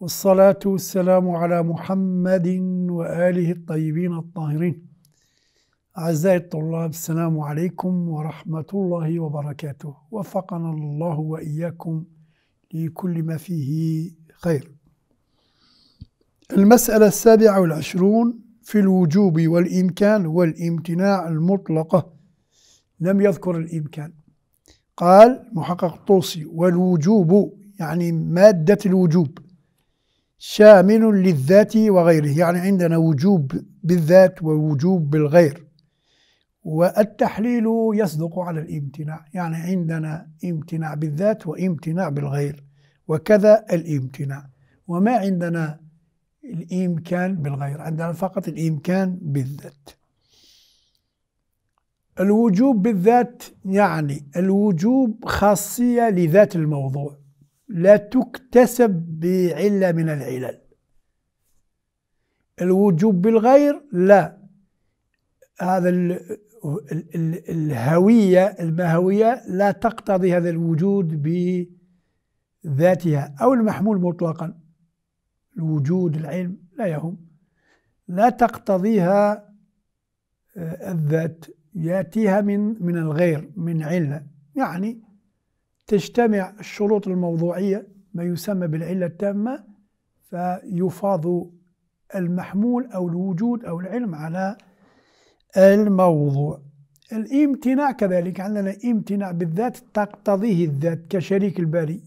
والصلاة والسلام على محمد وآله الطيبين الطاهرين أعزائي الطلاب السلام عليكم ورحمة الله وبركاته وفقنا الله وإياكم لكل ما فيه خير المسألة السابعة والعشرون في الوجوب والإمكان والامتناع المطلقة لم يذكر الإمكان قال محقق الطوسي والوجوب يعني مادة الوجوب شامل للذات وغيره يعني عندنا وجوب بالذات ووجوب بالغير والتحليل يصدق على الامتناع يعني عندنا امتناع بالذات وامتناع بالغير وكذا الامتناع وما عندنا الامكان بالغير عندنا فقط الامكان بالذات الوجوب بالذات يعني الوجوب خاصيه لذات الموضوع لا تكتسب بعلة من العلل الوجوب بالغير لا هذا الهوية المهوية لا تقتضي هذا الوجود بذاتها أو المحمول مطلقا الوجود العلم لا يهم لا تقتضيها آه، الذات ياتيها من من الغير من عله يعني تجتمع الشروط الموضوعية ما يسمى بالعلة التامة فيفاض المحمول أو الوجود أو العلم على الموضوع الامتناع كذلك عندنا امتناع بالذات تقتضيه الذات كشريك الباري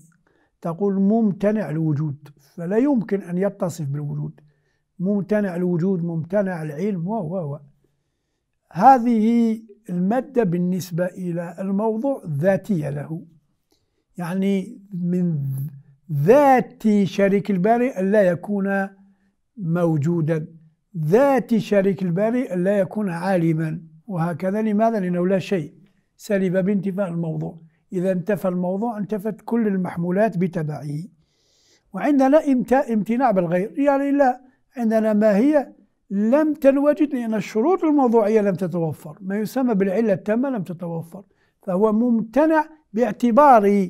تقول ممتنع الوجود فلا يمكن أن يتصف بالوجود ممتنع الوجود ممتنع العلم و و و هذه المادة بالنسبة إلى الموضوع ذاتية له يعني من ذات شريك البارئ ألا يكون موجودا ذات شريك البارئ ألا يكون عالما وهكذا لماذا؟ لأنه لا شيء سلب بانتفاء الموضوع إذا انتفى الموضوع انتفت كل المحمولات بتبعه وعندنا امتناع بالغير يعني لا عندنا ما هي لم تنوجد لأن الشروط الموضوعية لم تتوفر ما يسمى بالعلة التامة لم تتوفر فهو ممتنع باعتبار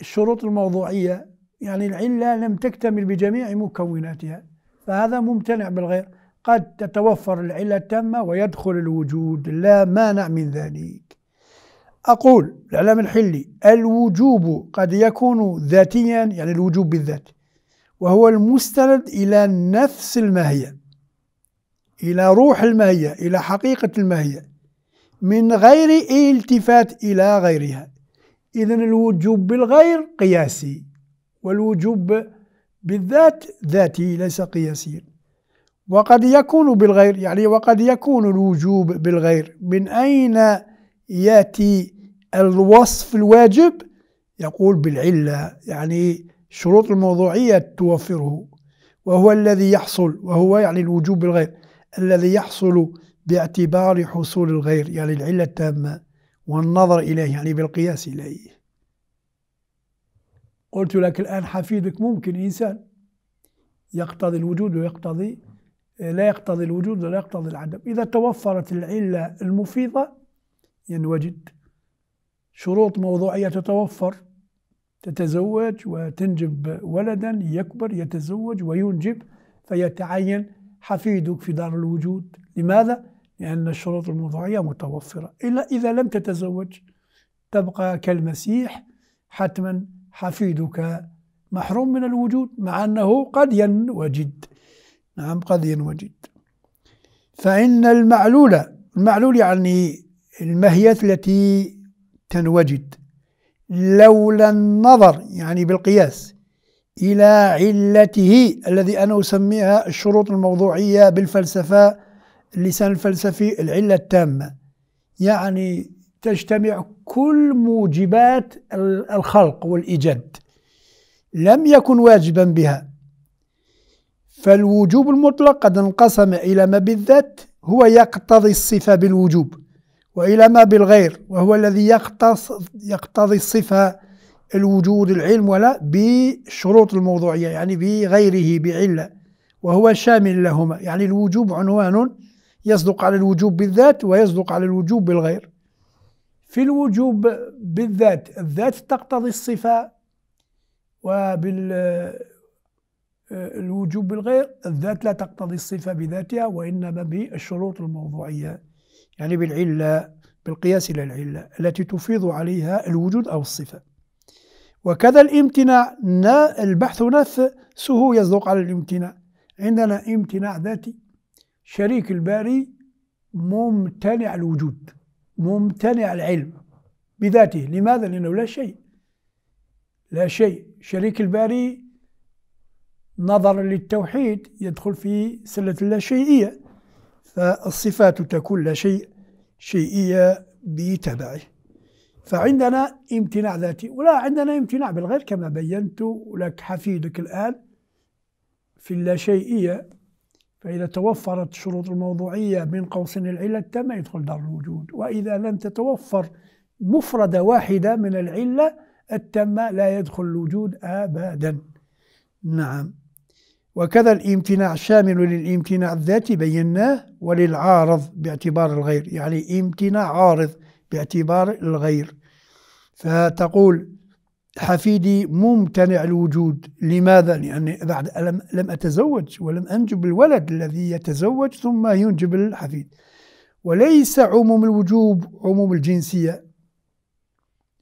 الشروط الموضوعية يعني العلة لم تكتمل بجميع مكوناتها فهذا ممتنع بالغير قد تتوفر العلة التامة ويدخل الوجود لا مانع من ذلك أقول الإعلام الحلي الوجوب قد يكون ذاتيا يعني الوجوب بالذات وهو المستند إلى نفس الماهية إلى روح الماهية إلى حقيقة الماهية من غير التفات إلى غيرها إذا الوجوب بالغير قياسي والوجوب بالذات ذاتي ليس قياسيا وقد يكون بالغير يعني وقد يكون الوجوب بالغير من أين يأتي الوصف الواجب يقول بالعلة يعني شروط الموضوعية توفره وهو الذي يحصل وهو يعني الوجوب بالغير الذي يحصل باعتبار حصول الغير يعني العلة التامة والنظر إليه يعني بالقياس إليه قلت لك الآن حفيدك ممكن إنسان يقتضي الوجود ويقتضي لا يقتضي الوجود ولا يقتضي العدم إذا توفرت العلة المفيضة ينوجد شروط موضوعية تتوفر تتزوج وتنجب ولدا يكبر يتزوج وينجب فيتعين حفيدك في دار الوجود لماذا؟ لأن الشروط الموضوعية متوفرة إلا إذا لم تتزوج تبقى كالمسيح حتما حفيدك محروم من الوجود مع أنه قد ينوجد نعم قد ينوجد فإن المعلول المعلول يعني المهية التي تنوجد لولا النظر يعني بالقياس إلى علته الذي أنا أسميها الشروط الموضوعية بالفلسفة اللسان الفلسفي العلة التامة يعني تجتمع كل موجبات الخلق والإيجاد لم يكن واجبا بها فالوجوب المطلق قد انقسم إلى ما بالذات هو يقتضي الصفة بالوجوب وإلى ما بالغير وهو الذي يقتضي الصفة الوجود العلم ولا بشروط الموضوعية يعني بغيره بعلة وهو شامل لهما يعني الوجوب عنوان يصدق على الوجوب بالذات ويصدق على الوجوب بالغير في الوجوب بالذات الذات تقتضي الصفة وبال آه، الوجوب بالغير الذات لا تقتضي الصفة بذاتها وإنما بالشروط الموضوعية يعني بالعلة بالقياس إلى العلة التي تفيض عليها الوجود أو الصفة وكذا الامتناع البحث نفسه يصدق على الامتناع عندنا امتناع ذاتي شريك الباري ممتنع الوجود ممتنع العلم بذاته لماذا؟ لأنه لا شيء لا شيء شريك الباري نظرا للتوحيد يدخل في سلة اللاشيئية فالصفات تكون لا شيء شيئية بتبعه فعندنا امتناع ذاتي ولا عندنا امتناع بالغير كما بينت لك حفيدك الآن في اللاشيئية فإذا توفرت شروط الموضوعية من قوسين العلة التامة يدخل دار الوجود وإذا لم تتوفر مفردة واحدة من العلة التامة لا يدخل الوجود أبدا نعم وكذا الامتناع الشامل للامتناع الذاتي بيناه وللعارض باعتبار الغير يعني امتناع عارض باعتبار الغير فتقول حفيدي ممتنع الوجود لماذا؟ لأني بعد لم, لم أتزوج ولم أنجب الولد الذي يتزوج ثم ينجب الحفيد وليس عموم الوجوب عموم الجنسية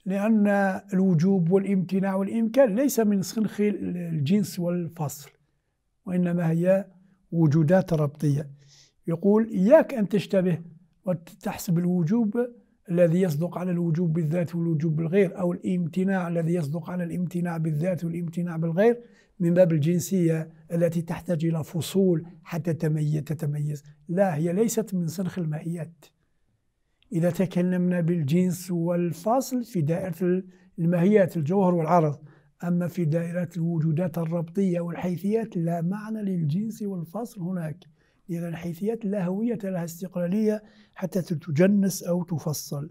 لأن الوجوب والامتناع والإمكان ليس من صنخ الجنس والفصل وإنما هي وجودات ربطية يقول إياك أن تشتبه وتحسب الوجوب الذي يصدق على الوجوب بالذات والوجوب بالغير أو الامتناع الذي يصدق على الامتناع بالذات والامتناع بالغير من باب الجنسية التي تحتاج إلى فصول حتى تتميز لا هي ليست من سنخ الماهيات إذا تكلمنا بالجنس والفصل في دائرة الماهيات الجوهر والعرض أما في دائرة الوجودات الربطية والحيثيات لا معنى للجنس والفصل هناك لأن الحيثيات اللاهوية لها استقلالية حتى تجنس أو تفصل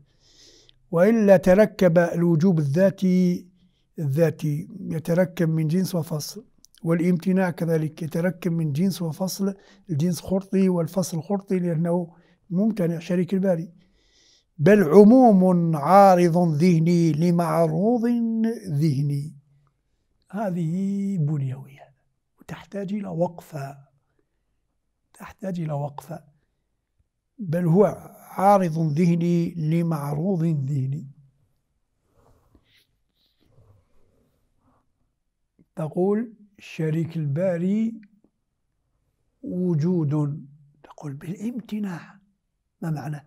وإلا تركب الوجوب الذاتي الذاتي يتركب من جنس وفصل والامتناع كذلك يتركب من جنس وفصل الجنس خرطي والفصل خرطي لأنه ممتنع شريك الباري بل عموم عارض ذهني لمعروض ذهني هذه بنيوية وتحتاج إلى وقفة تحتاج إلى وقفة بل هو عارض ذهني لمعروض ذهني تقول الشريك الباري وجود تقول بالامتناع ما معنى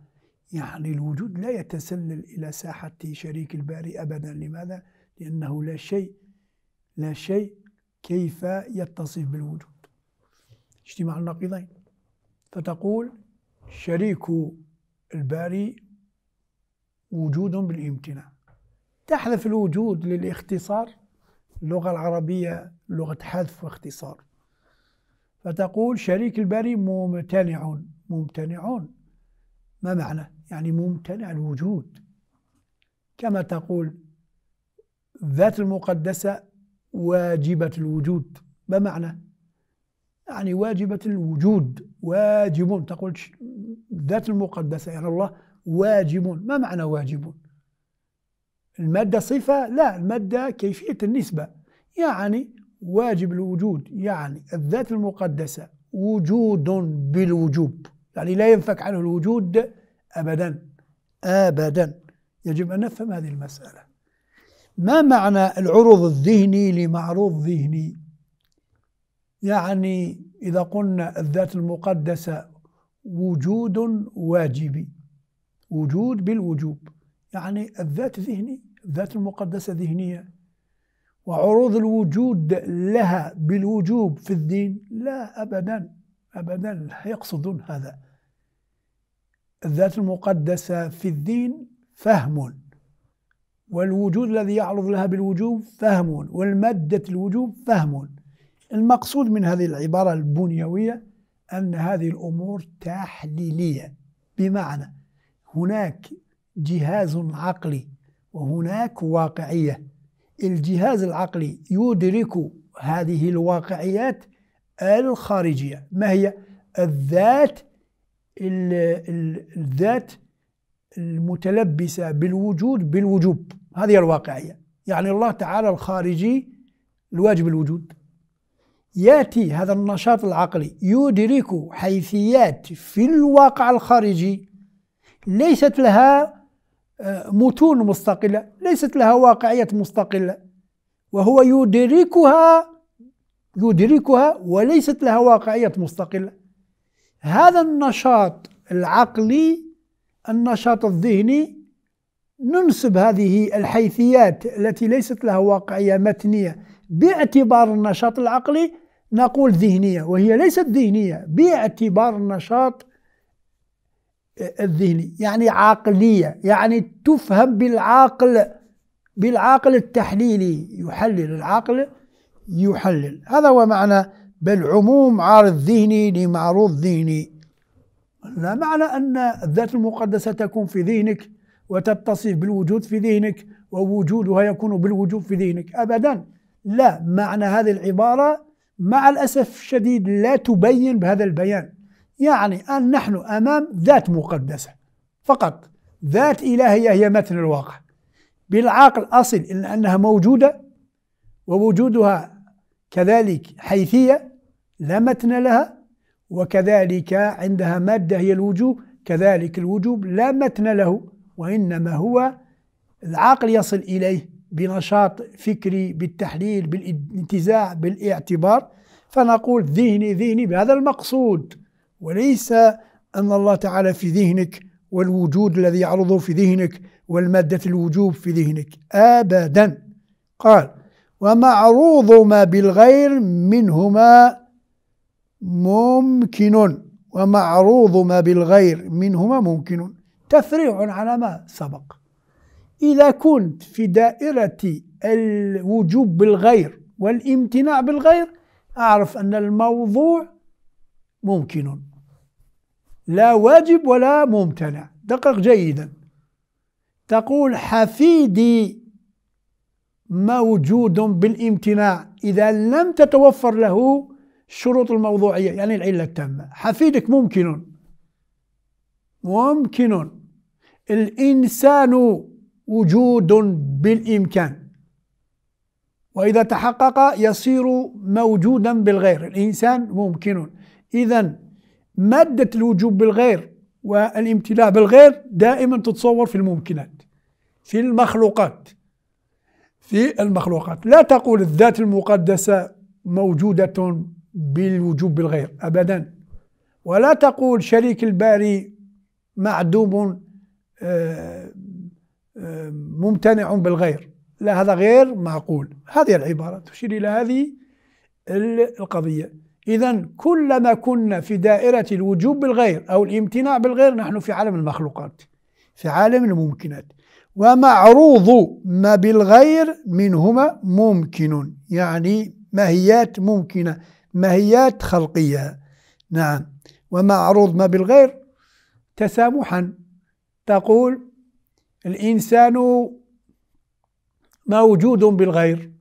يعني الوجود لا يتسلل إلى ساحة شريك الباري أبدا لماذا؟ لأنه لا شيء لا شيء كيف يتصف بالوجود اجتماع النقيضين فتقول شريك الباري وجود بالامتناع تحذف الوجود للاختصار اللغة العربية لغة حذف واختصار فتقول شريك الباري ممتنع ممتنع ما معنى؟ يعني ممتنع الوجود كما تقول ذات المقدسة واجبة الوجود ما معنى؟ يعني واجبة الوجود واجبون تقول الذات المقدسة إلى يعني الله واجبون ما معنى واجبون المادة صفة لا المادة كيفية النسبة يعني واجب الوجود يعني الذات المقدسة وجود بالوجوب يعني لا ينفك عنه الوجود أبدا أبدا يجب أن نفهم هذه المسألة ما معنى العروض الذهني لمعروض ذهني يعني إذا قلنا الذات المقدسة وجود واجبي وجود بالوجوب يعني الذات ذهني الذات المقدسة ذهنية وعروض الوجود لها بالوجوب في الدين لا أبدا أبدا لا يقصدون هذا الذات المقدسة في الدين فهم والوجود الذي يعرض لها بالوجوب فهم والمادة الوجوب فهم المقصود من هذه العبارة البنيوية أن هذه الأمور تحليلية بمعنى هناك جهاز عقلي وهناك واقعية الجهاز العقلي يدرك هذه الواقعيات الخارجية ما هي الذات ال الذات المتلبسة بالوجود بالوجوب هذه الواقعية يعني الله تعالى الخارجي الواجب الوجود ياتي هذا النشاط العقلي يدرك حيثيات في الواقع الخارجي ليست لها آه، متون مستقله ليست لها واقعيه مستقله وهو يدركها يدركها وليست لها واقعيه مستقله هذا النشاط العقلي النشاط الذهني ننسب هذه الحيثيات التي ليست لها واقعيه متنيه باعتبار النشاط العقلي نقول ذهنية وهي ليست ذهنية باعتبار النشاط آه، الذهني يعني عقلية يعني تفهم بالعقل بالعقل التحليلي يحلل العقل يحلل هذا هو معنى بل عموم عارض ذهني لمعروض ذهني لا معنى أن الذات المقدسة تكون في ذهنك وتتصف بالوجود في ذهنك ووجودها يكون بالوجود في ذهنك أبدا لا معنى هذه العبارة مع الأسف الشديد لا تبين بهذا البيان يعني أن نحن أمام ذات مقدسة فقط ذات إلهية هي متن الواقع بالعقل أصل إن أنها موجودة ووجودها كذلك حيثية لا متن لها وكذلك عندها مادة هي الوجوب كذلك الوجوب لا متن له وإنما هو العقل يصل إليه بنشاط فكري بالتحليل بالانتزاع بالاعتبار فنقول ذهني ذهني بهذا المقصود وليس أن الله تعالى في ذهنك والوجود الذي يعرضه في ذهنك والمادة الوجوب في ذهنك أبدا قال ومعروض ما بالغير منهما ممكن ومعروض ما بالغير منهما ممكن تفريع على ما سبق إذا كنت في دائرة الوجوب بالغير والامتناع بالغير أعرف أن الموضوع ممكن لا واجب ولا ممتنع دقق جيدا تقول حفيدي موجود بالامتناع إذا لم تتوفر له شروط الموضوعية يعني العلة التامة حفيدك ممكن ممكن الإنسان وجود بالإمكان وإذا تحقق يصير موجودا بالغير الإنسان ممكن إذا مادة الوجوب بالغير والامتلاء بالغير دائما تتصور في الممكنات في المخلوقات في المخلوقات لا تقول الذات المقدسة موجودة بالوجوب بالغير أبدا ولا تقول شريك الباري معدوم آه، ممتنع بالغير لا هذا غير معقول هذه العبارة تشير إلى هذه القضية إذا كلما كنا في دائرة الوجوب بالغير أو الامتناع بالغير نحن في عالم المخلوقات في عالم الممكنات ومعروض ما بالغير منهما ممكن يعني ماهيات ممكنة ماهيات خلقية نعم ومعروض ما بالغير تسامحا تقول الانسان موجود بالغير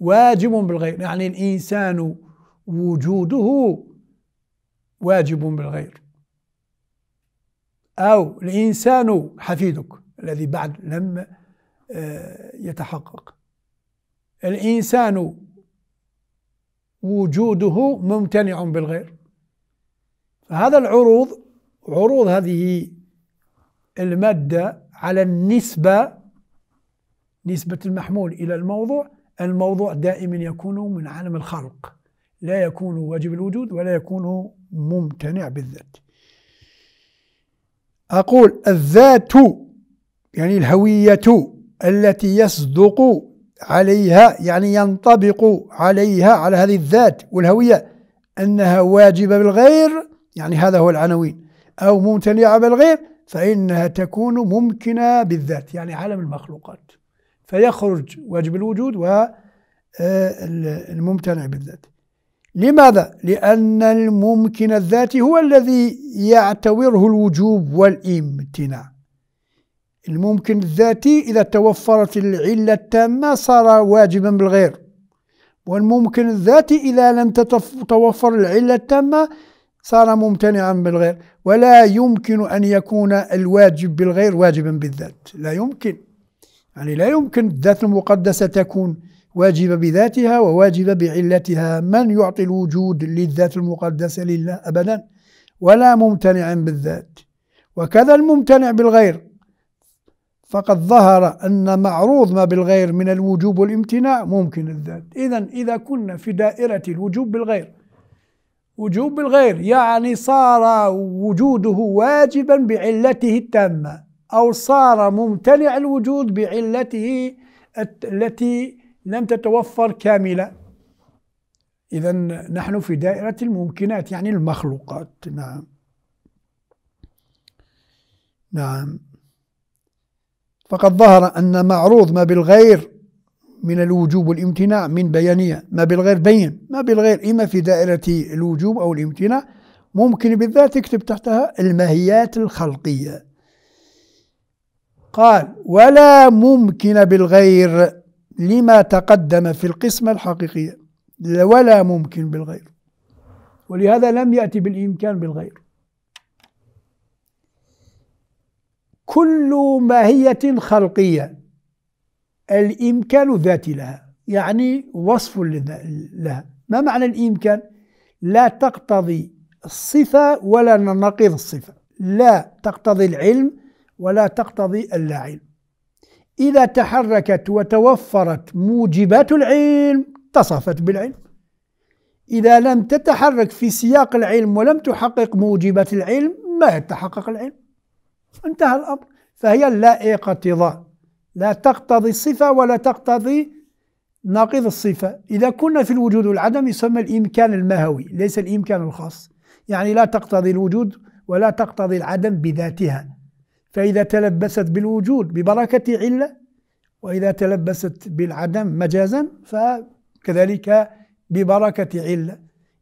واجب بالغير يعني الانسان وجوده واجب بالغير او الانسان حفيدك الذي بعد لم آه، يتحقق الانسان وجوده ممتنع بالغير فهذا العروض عروض هذه المادة على النسبة نسبة المحمول إلى الموضوع الموضوع دائما يكون من عالم الخلق لا يكون واجب الوجود ولا يكون ممتنع بالذات أقول الذات يعني الهوية التي يصدق عليها يعني ينطبق عليها على هذه الذات والهوية أنها واجبة بالغير يعني هذا هو العناوين أو ممتنعة بالغير فإنها تكون ممكنة بالذات يعني عالم المخلوقات فيخرج واجب الوجود والممتنع آه، بالذات لماذا؟ لأن الممكن الذاتي هو الذي يعتوره الوجوب والامتناع الممكن الذاتي إذا توفرت العلة التامة صار واجبا بالغير والممكن الذاتي إذا لم تتوفر العلة التامة صار ممتنعا بالغير ولا يمكن أن يكون الواجب بالغير واجبا بالذات لا يمكن يعني لا يمكن الذات المقدسة تكون واجبة بذاتها وواجبة بعلتها من يعطي الوجود للذات المقدسة لله أبدا ولا ممتنعا بالذات وكذا الممتنع بالغير فقد ظهر أن معروض ما بالغير من الوجوب والامتناع ممكن الذات إذا إذا كنا في دائرة الوجوب بالغير وجوب بالغير يعني صار وجوده واجبا بعلته التامة أو صار ممتنع الوجود بعلته التي لم تتوفر كاملة إذا نحن في دائرة الممكنات يعني المخلوقات نعم نعم فقد ظهر أن معروض ما بالغير من الوجوب والامتناع من بيانية ما بالغير بين ما بالغير إما في دائرة الوجوب أو الامتناع ممكن بالذات تكتب تحتها الماهيات الخلقية قال ولا ممكن بالغير لما تقدم في القسمة الحقيقية ولا ممكن بالغير ولهذا لم يأتي بالإمكان بالغير كل ماهية خلقية الإمكان الذاتي لها يعني وصف لها ما معنى الإمكان؟ لا تقتضي الصفة ولا نقيض الصفة لا تقتضي العلم ولا تقتضي اللا علم إذا تحركت وتوفرت موجبات العلم اتصفت بالعلم إذا لم تتحرك في سياق العلم ولم تحقق موجبات العلم ما يتحقق العلم انتهى الأمر فهي لا اقتضاء لا تقتضي الصفة ولا تقتضي ناقض الصفة إذا كنا في الوجود والعدم يسمى الإمكان المهوي ليس الإمكان الخاص يعني لا تقتضي الوجود ولا تقتضي العدم بذاتها فإذا تلبست بالوجود ببركة علة وإذا تلبست بالعدم مجازا فكذلك ببركة علة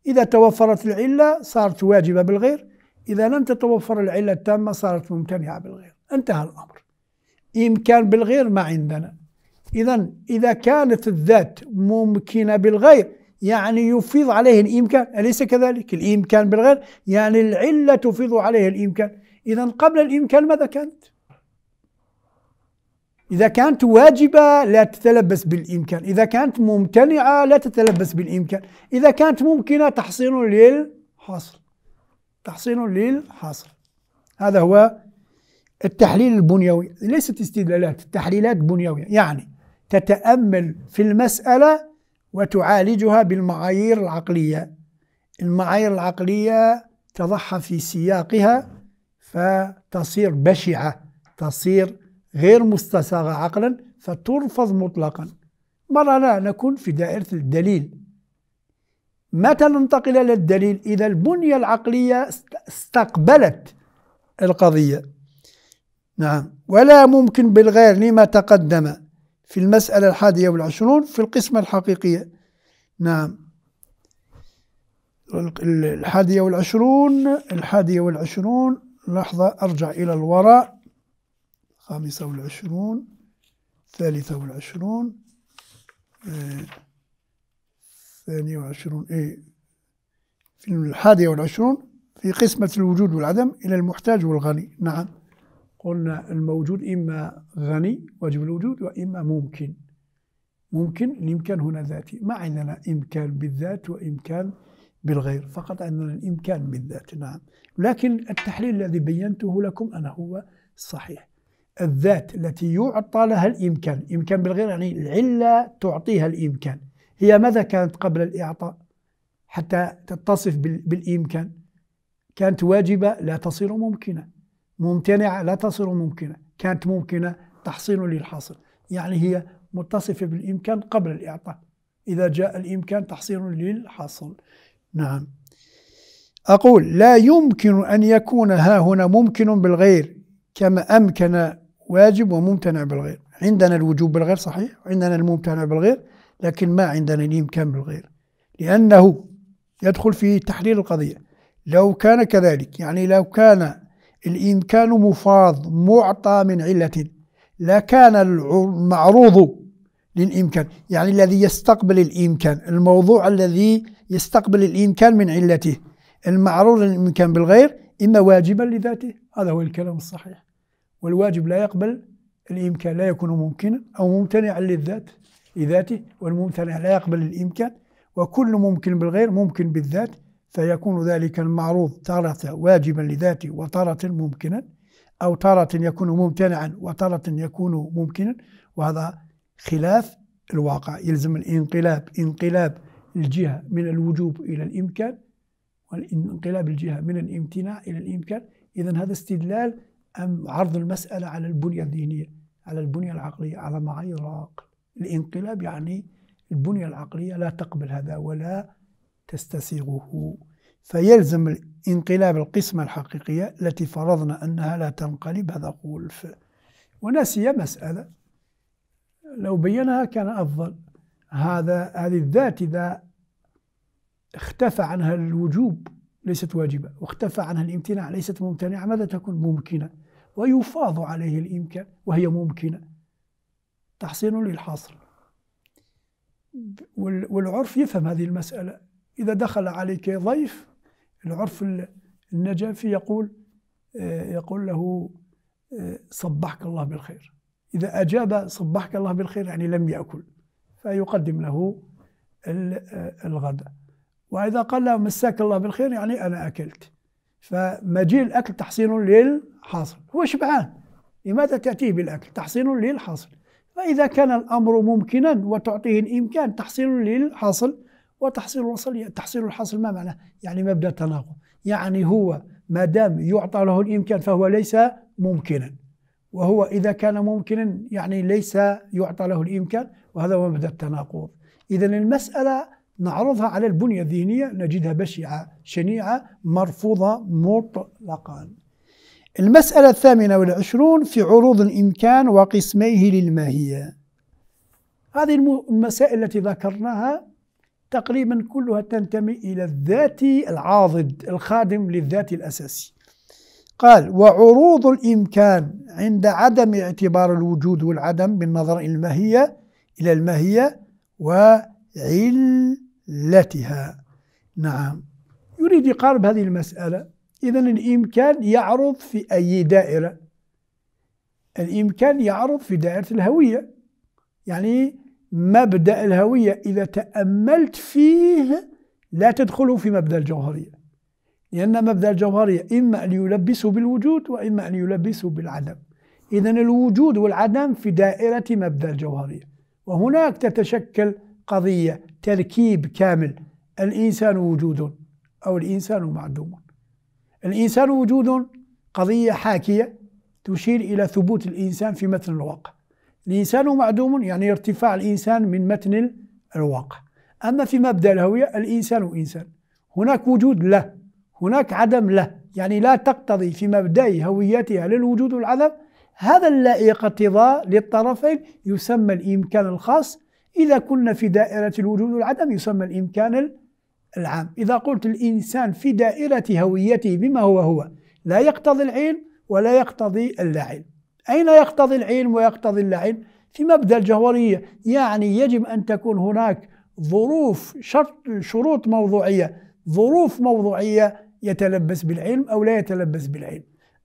إذا توفرت العلة صارت واجبة بالغير إذا لم تتوفر العلة التامة صارت ممتنعة بالغير انتهى الأمر إمكان بالغير ما عندنا إذا إذا كانت الذات ممكنة بالغير يعني يفيض عليه الإمكان أليس كذلك الإمكان بالغير يعني العلة تفيض عليه الإمكان إذا قبل الإمكان ماذا كانت إذا كانت واجبة لا تتلبس بالإمكان إذا كانت ممتنعة لا تتلبس بالإمكان إذا كانت ممكنة تحصين للحصر تحصين للحصر هذا هو التحليل البنيوي ليست استدلالات التحليلات بنيوية يعني تتأمل في المسألة وتعالجها بالمعايير العقلية المعايير العقلية تضحى في سياقها فتصير بشعة تصير غير مستساغة عقلا فترفض مطلقا مرة لا نكون في دائرة الدليل متى ننتقل إلى الدليل إذا البنية العقلية استقبلت القضية نعم ولا ممكن بالغير لما تقدم في المسألة الحادية والعشرون في القسمة الحقيقية نعم الحادية والعشرون الحادية والعشرون لحظة أرجع إلى الوراء خامسة والعشرون ثالثة والعشرون ثانية والعشرون إيه في الحادية والعشرون في قسمة الوجود والعدم إلى المحتاج والغني نعم قلنا الموجود إما غني واجب الوجود وإما ممكن ممكن الإمكان هنا ذاتي ما عندنا إمكان بالذات وإمكان بالغير فقط عندنا الإمكان بالذات نعم لكن التحليل الذي بينته لكم أنا هو صحيح الذات التي يعطى لها الإمكان إمكان بالغير يعني العلة تعطيها الإمكان هي ماذا كانت قبل الإعطاء حتى تتصف بالإمكان كانت واجبة لا تصير ممكنة ممتنعة لا تصل ممكنة كانت ممكنة تحصيل للحاصل يعني هي متصفة بالإمكان قبل الإعطاء إذا جاء الإمكان تحصيل للحاصل نعم أقول لا يمكن أن يكون ها هنا ممكن بالغير كما أمكن واجب وممتنع بالغير عندنا الوجوب بالغير صحيح عندنا الممتنع بالغير لكن ما عندنا الإمكان بالغير لأنه يدخل في تحليل القضية لو كان كذلك يعني لو كان الإمكان مفاض معطى من علة لكان المعروض للإمكان يعني الذي يستقبل الإمكان الموضوع الذي يستقبل الإمكان من علته المعروض للإمكان بالغير إما واجبا لذاته هذا هو الكلام الصحيح والواجب لا يقبل الإمكان لا يكون ممكنا أو ممتنعا للذات لذاته والممتنع لا يقبل الإمكان وكل ممكن بالغير ممكن بالذات فيكون ذلك المعروض تارة واجبا لذاته وتارة ممكنا أو تارة يكون ممتنعا وتارة يكون ممكنا وهذا خلاف الواقع يلزم الانقلاب انقلاب الجهة من الوجوب إلى الإمكان والانقلاب الجهة من الامتناع إلى الإمكان إذا هذا استدلال أم عرض المسألة على البنية الذهنية على البنية العقلية على معايير العقل الانقلاب يعني البنية العقلية لا تقبل هذا ولا تستسيغه فيلزم انقلاب القسمة الحقيقية التي فرضنا أنها لا تنقلب هذا قول ونسي مسألة لو بينها كان أفضل هذا هذه الذات إذا اختفى عنها الوجوب ليست واجبة واختفى عنها الامتناع ليست ممتنعة ماذا تكون ممكنة ويفاض عليه الإمكان وهي ممكنة تحصين للحصر والعرف يفهم هذه المسألة إذا دخل عليك ضيف العرف النجفي يقول آه، يقول له آه، صبحك الله بالخير إذا أجاب صبحك الله بالخير يعني لم يأكل فيقدم له آه، الغداء وإذا قال له مساك الله بالخير يعني أنا أكلت فمجيء الأكل تحصين للحاصل هو شبعان لماذا تأتيه بالأكل تحصين للحاصل فإذا كان الأمر ممكنا وتعطيه الإمكان تحصيل للحاصل وتحصيل الوصل تحصيل الحاصل ما معناه يعني مبدأ التناقض يعني هو ما دام يعطى له الإمكان فهو ليس ممكنا وهو إذا كان ممكنا يعني ليس يعطى له الإمكان وهذا هو مبدأ التناقض إذا المسألة نعرضها على البنية الذهنية نجدها بشعة شنيعة مرفوضة مطلقا المسألة الثامنة والعشرون في عروض الإمكان وقسميه للماهية هذه المسائل التي ذكرناها تقريبا كلها تنتمي إلى الذات العاضد الخادم للذات الأساسي قال وعروض الإمكان عند عدم اعتبار الوجود والعدم بالنظر إلى الماهية إلى الماهية وعلتها نعم يريد يقارب هذه المسألة إذا الإمكان يعرض في أي دائرة الإمكان يعرض في دائرة الهوية يعني مبدأ الهوية إذا تأملت فيه لا تدخل في مبدأ الجوهرية لأن مبدأ الجوهرية إما أن يلبسه بالوجود وإما أن يلبسه بالعدم إذا الوجود والعدم في دائرة مبدأ الجوهرية وهناك تتشكل قضية تركيب كامل الإنسان وجود أو الإنسان معدوم الإنسان وجود قضية حاكية تشير إلى ثبوت الإنسان في متن الواقع الإنسان معدوم يعني ارتفاع الإنسان من متن الواقع أما في مبدأ الهوية الإنسان إنسان هناك وجود له هناك عدم له يعني لا تقتضي في مبدأ هويتها للوجود والعدم هذا اللائق اقتضاء للطرفين يسمى الإمكان الخاص إذا كنا في دائرة الوجود والعدم يسمى الإمكان العام إذا قلت الإنسان في دائرة هويته بما هو هو لا يقتضي العين ولا يقتضي اللاعين أين يقتضي العلم ويقتضي اللعن؟ في مبدأ الجوهرية يعني يجب أن تكون هناك ظروف شرط شروط موضوعية ظروف موضوعية يتلبس بالعلم أو لا يتلبس بالعلم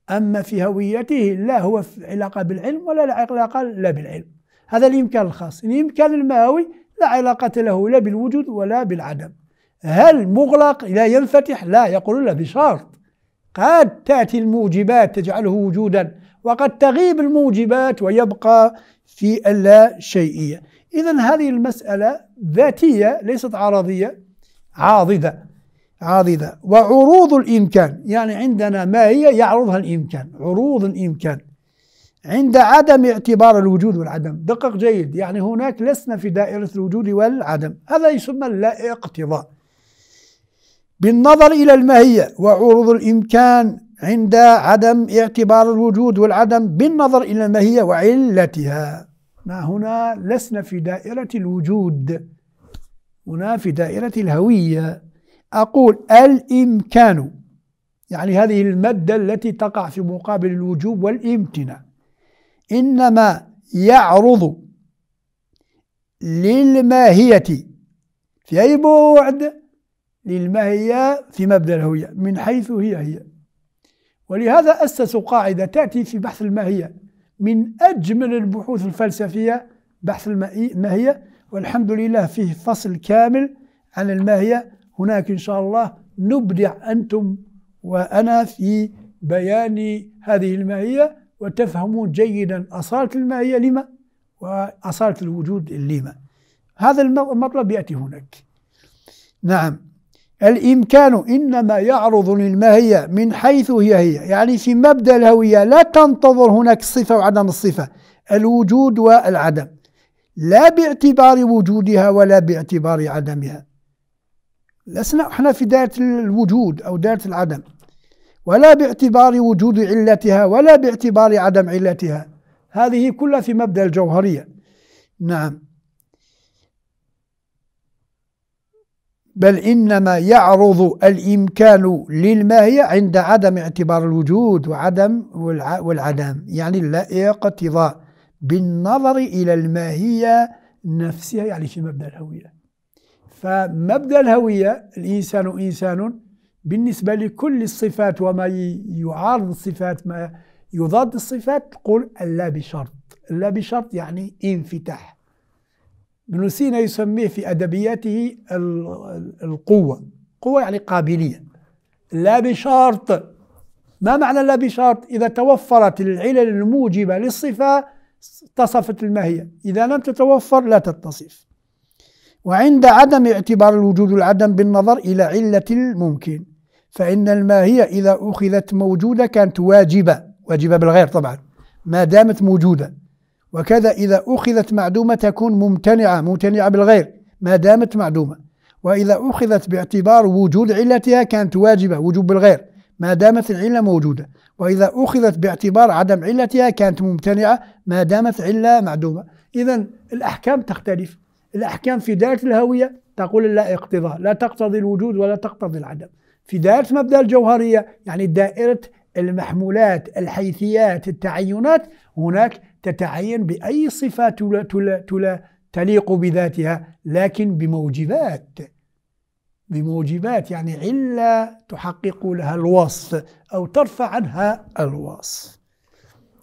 أما في هويته لا هو في علاقة بالعلم ولا علاقة لا بالعلم هذا الإمكان الخاص الإمكان الماوي لا علاقة له لا بالوجود ولا بالعدم هل مغلق لا ينفتح لا يقول لا بشرط قد تأتي الموجبات تجعله وجودا وقد تغيب الموجبات ويبقى في اللاشيئية إذا هذه المسألة ذاتية ليست عرضية عاضدة عاضدة وعروض الإمكان يعني عندنا ما هي يعرضها الإمكان عروض الإمكان عند عدم اعتبار الوجود والعدم دقق جيد يعني هناك لسنا في دائرة الوجود والعدم هذا يسمى لا اقتضاء بالنظر إلى الماهية وعروض الإمكان عند عدم اعتبار الوجود والعدم بالنظر إلى الماهية وعلتها ما هنا لسنا في دائرة الوجود هنا في دائرة الهوية أقول الإمكان يعني هذه المادة التي تقع في مقابل الوجوب والامتناع إنما يعرض للماهية في أي بعد للماهية في مبدأ الهوية من حيث هي هي ولهذا أسسوا قاعدة تأتي في بحث الماهية من أجمل البحوث الفلسفية بحث الماهية والحمد لله فيه فصل كامل عن الماهية هناك إن شاء الله نبدع أنتم وأنا في بيان هذه الماهية وتفهمون جيدا أصالة الماهية لما وأصالة الوجود لما هذا المطلب يأتي هناك نعم الإمكان إنما يعرض للماهية من حيث هي هي يعني في مبدأ الهوية لا تنتظر هناك الصفة وعدم الصفة الوجود والعدم لا باعتبار وجودها ولا باعتبار عدمها لسنا احنا في دائرة الوجود أو دائرة العدم ولا باعتبار وجود علتها ولا باعتبار عدم علتها هذه كلها في مبدأ الجوهرية نعم بل إنما يعرض الإمكان للماهية عند عدم اعتبار الوجود وعدم والعدم يعني اقتضاء بالنظر إلى الماهية نفسها يعني في مبدأ الهوية فمبدأ الهوية الإنسان إنسان بالنسبة لكل الصفات وما يعارض الصفات ما يضاد الصفات تقول ألا بشرط ألا بشرط يعني انفتاح ابن سينا يسميه في أدبياته القوة قوة يعني قابلية لا بشرط ما معنى لا بشرط إذا توفرت العلل الموجبة للصفة اتصفت الماهية إذا لم تتوفر لا تتصف وعند عدم اعتبار الوجود العدم بالنظر إلى علة الممكن فإن الماهية إذا أخذت موجودة كانت واجبة واجبة بالغير طبعا ما دامت موجودة وكذا إذا أخذت معدومة تكون ممتنعة ممتنعة بالغير ما دامت معدومة وإذا أخذت باعتبار وجود علتها كانت واجبة وجوب بالغير ما دامت العلة موجودة وإذا أخذت باعتبار عدم علتها كانت ممتنعة ما دامت علة معدومة إذا الأحكام تختلف الأحكام في دائرة الهوية تقول لا اقتضاء لا تقتضي الوجود ولا تقتضي العدم في دائرة مبدأ الجوهرية يعني دائرة المحمولات الحيثيات التعينات هناك تتعين بأي صفة تلا تلا تلا تليق بذاتها لكن بموجبات بموجبات يعني علة تحقق لها الوصف أو ترفع عنها الوصف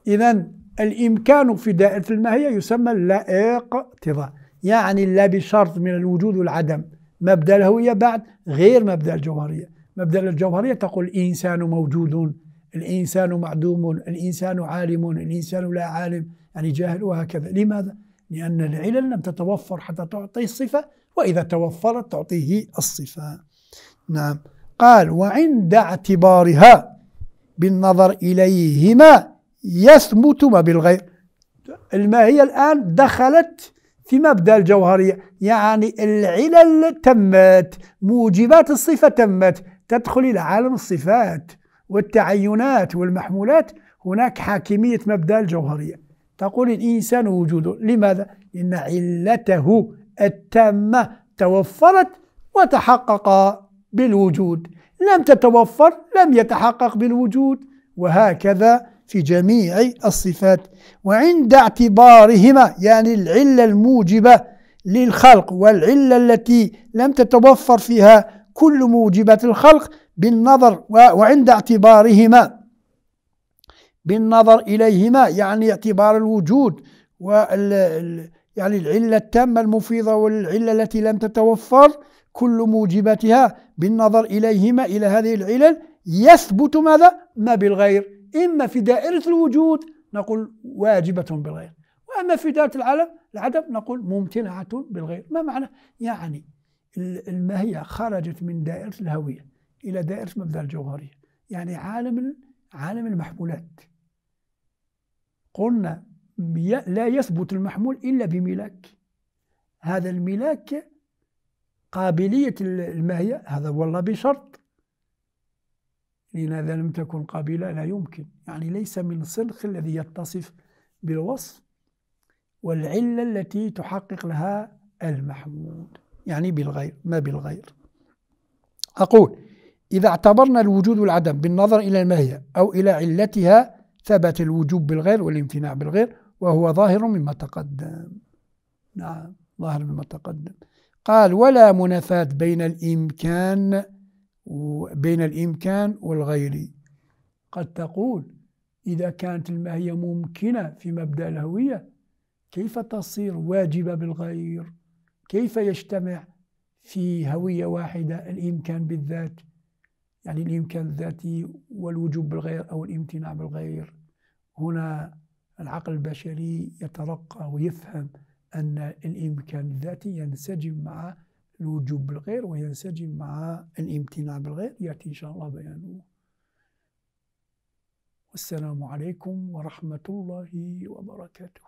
إذا الإمكان في دائرة الماهية يسمى اللائق تضاع يعني لا بشرط من الوجود والعدم مبدأ الهوية بعد غير مبدأ الجوهرية مبدأ الجوهرية تقول الإنسان موجود الإنسان معدوم الإنسان عالم الإنسان لا عالم يعني جاهل وهكذا لماذا؟ لأن العلل لم تتوفر حتى تعطي الصفة وإذا توفرت تعطيه الصفة نعم قال وعند اعتبارها بالنظر إليهما يثبت ما بالغير الماهية الآن دخلت في مبدأ الجوهرية يعني العلل تمت موجبات الصفة تمت تدخل إلى عالم الصفات والتعينات والمحمولات هناك حاكمية مبدأ الجوهرية تقول الإنسان وجود لماذا؟ لأن علته التامة توفرت وتحقق بالوجود لم تتوفر لم يتحقق بالوجود وهكذا في جميع الصفات وعند اعتبارهما يعني العلة الموجبة للخلق والعلة التي لم تتوفر فيها كل موجبات الخلق بالنظر وعند اعتبارهما بالنظر إليهما يعني اعتبار الوجود وال يعني العلة التامة المفيضة والعلة التي لم تتوفر كل موجباتها بالنظر إليهما إلى هذه العلل يثبت ماذا؟ ما بالغير إما في دائرة الوجود نقول واجبة بالغير وأما في دائرة العالم العدم نقول ممتنعة بالغير ما معنى؟ يعني الماهية خرجت من دائرة الهوية إلى دائرة مبدأ الجوهرية يعني عالم عالم المحمولات قلنا لا يثبت المحمول إلا بملاك هذا الملاك قابلية الماهية هذا والله بشرط لأن إذا لم تكن قابلة لا يمكن يعني ليس من صنخ الذي يتصف بالوصف والعلة التي تحقق لها المحمود يعني بالغير ما بالغير أقول إذا اعتبرنا الوجود والعدم بالنظر إلى الماهية أو إلى علتها ثبت الوجوب بالغير والامتناع بالغير وهو ظاهر مما تقدم نعم ظاهر مما تقدم قال ولا منافاة بين الإمكان بين الإمكان والغير قد تقول إذا كانت الماهية ممكنة في مبدأ الهوية كيف تصير واجبة بالغير كيف يجتمع في هوية واحدة الإمكان بالذات يعني الإمكان الذاتي والوجوب بالغير أو الامتناع بالغير هنا العقل البشري يترقى ويفهم أن الإمكان الذاتي ينسجم مع الوجوب بالغير وينسجم مع الامتناع بالغير يأتي إن شاء الله بيانه والسلام عليكم ورحمة الله وبركاته